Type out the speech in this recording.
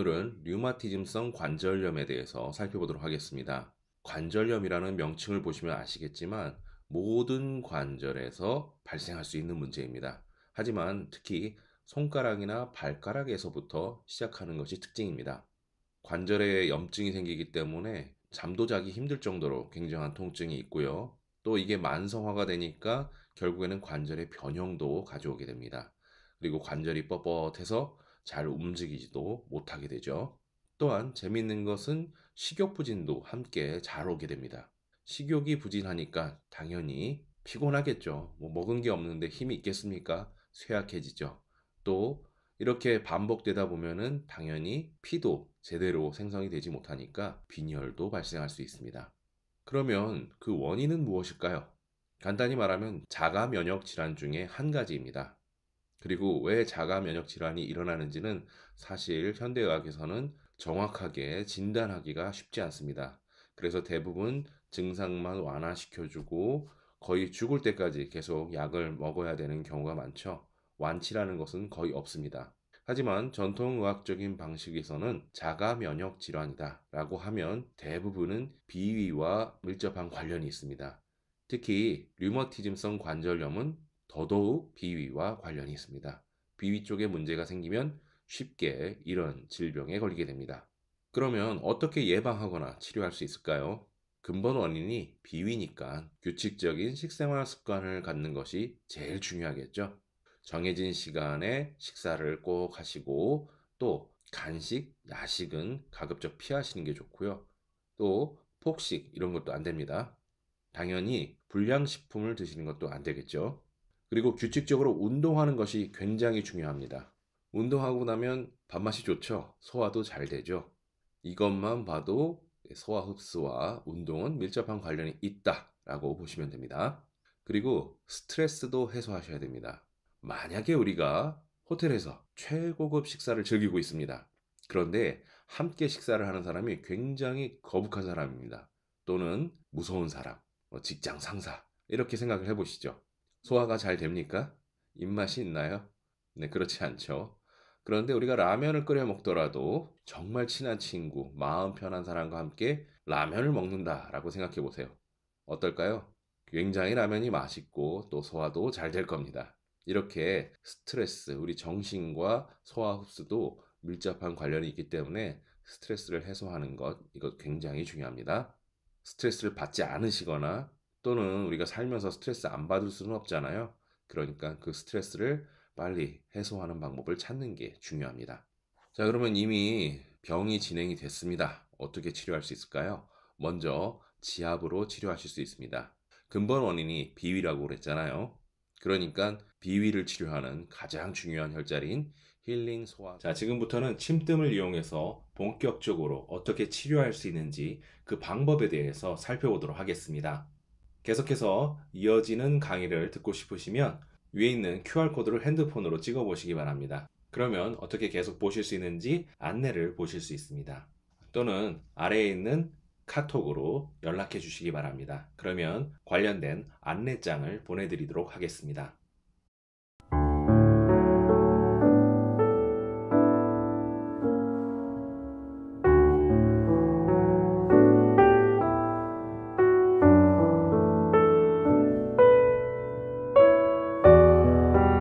오늘은 류마티즘성 관절염에 대해서 살펴보도록 하겠습니다. 관절염이라는 명칭을 보시면 아시겠지만 모든 관절에서 발생할 수 있는 문제입니다. 하지만 특히 손가락이나 발가락에서부터 시작하는 것이 특징입니다. 관절에 염증이 생기기 때문에 잠도 자기 힘들 정도로 굉장한 통증이 있고요. 또 이게 만성화가 되니까 결국에는 관절의 변형도 가져오게 됩니다. 그리고 관절이 뻣뻣해서 잘 움직이지도 못하게 되죠. 또한 재밌는 것은 식욕 부진도 함께 잘 오게 됩니다. 식욕이 부진하니까 당연히 피곤하겠죠. 뭐 먹은 게 없는데 힘이 있겠습니까? 쇠약해지죠. 또 이렇게 반복되다 보면은 당연히 피도 제대로 생성이 되지 못하니까 빈혈도 발생할 수 있습니다. 그러면 그 원인은 무엇일까요? 간단히 말하면 자가 면역 질환 중에 한 가지입니다. 그리고 왜 자가 면역 질환이 일어나는지는 사실 현대의학에서는 정확하게 진단하기가 쉽지 않습니다. 그래서 대부분 증상만 완화시켜주고 거의 죽을 때까지 계속 약을 먹어야 되는 경우가 많죠. 완치라는 것은 거의 없습니다. 하지만 전통의학적인 방식에서는 자가 면역 질환이다 라고 하면 대부분은 비위와 밀접한 관련이 있습니다. 특히 류머티즘성 관절염은 더더욱 비위와 관련이 있습니다. 비위 쪽에 문제가 생기면 쉽게 이런 질병에 걸리게 됩니다. 그러면 어떻게 예방하거나 치료할 수 있을까요? 근본 원인이 비위니까 규칙적인 식생활 습관을 갖는 것이 제일 중요하겠죠. 정해진 시간에 식사를 꼭 하시고 또 간식, 야식은 가급적 피하시는 게 좋고요. 또 폭식 이런 것도 안 됩니다. 당연히 불량식품을 드시는 것도 안 되겠죠. 그리고 규칙적으로 운동하는 것이 굉장히 중요합니다. 운동하고 나면 밥맛이 좋죠. 소화도 잘 되죠. 이것만 봐도 소화 흡수와 운동은 밀접한 관련이 있다라고 보시면 됩니다. 그리고 스트레스도 해소하셔야 됩니다. 만약에 우리가 호텔에서 최고급 식사를 즐기고 있습니다. 그런데 함께 식사를 하는 사람이 굉장히 거북한 사람입니다. 또는 무서운 사람, 뭐 직장 상사 이렇게 생각을 해보시죠. 소화가 잘 됩니까? 입맛이 있나요? 네, 그렇지 않죠. 그런데 우리가 라면을 끓여 먹더라도 정말 친한 친구, 마음 편한 사람과 함께 라면을 먹는다라고 생각해 보세요. 어떨까요? 굉장히 라면이 맛있고 또 소화도 잘 될 겁니다. 이렇게 스트레스, 우리 정신과 소화 흡수도 밀접한 관련이 있기 때문에 스트레스를 해소하는 것, 이것 굉장히 중요합니다. 스트레스를 받지 않으시거나 또는 우리가 살면서 스트레스 안 받을 수는 없잖아요. 그러니까 그 스트레스를 빨리 해소하는 방법을 찾는 게 중요합니다. 자, 그러면 이미 병이 진행이 됐습니다. 어떻게 치료할 수 있을까요? 먼저 지압으로 치료하실 수 있습니다. 근본 원인이 비위라고 그랬잖아요. 그러니까 비위를 치료하는 가장 중요한 혈자리인 힐링 소화. 자, 지금부터는 침뜸을 이용해서 본격적으로 어떻게 치료할 수 있는지 그 방법에 대해서 살펴보도록 하겠습니다. 계속해서 이어지는 강의를 듣고 싶으시면 위에 있는 QR코드를 핸드폰으로 찍어 보시기 바랍니다. 그러면 어떻게 계속 보실 수 있는지 안내를 보실 수 있습니다. 또는 아래에 있는 카톡으로 연락해 주시기 바랍니다. 그러면 관련된 안내장을 보내드리도록 하겠습니다.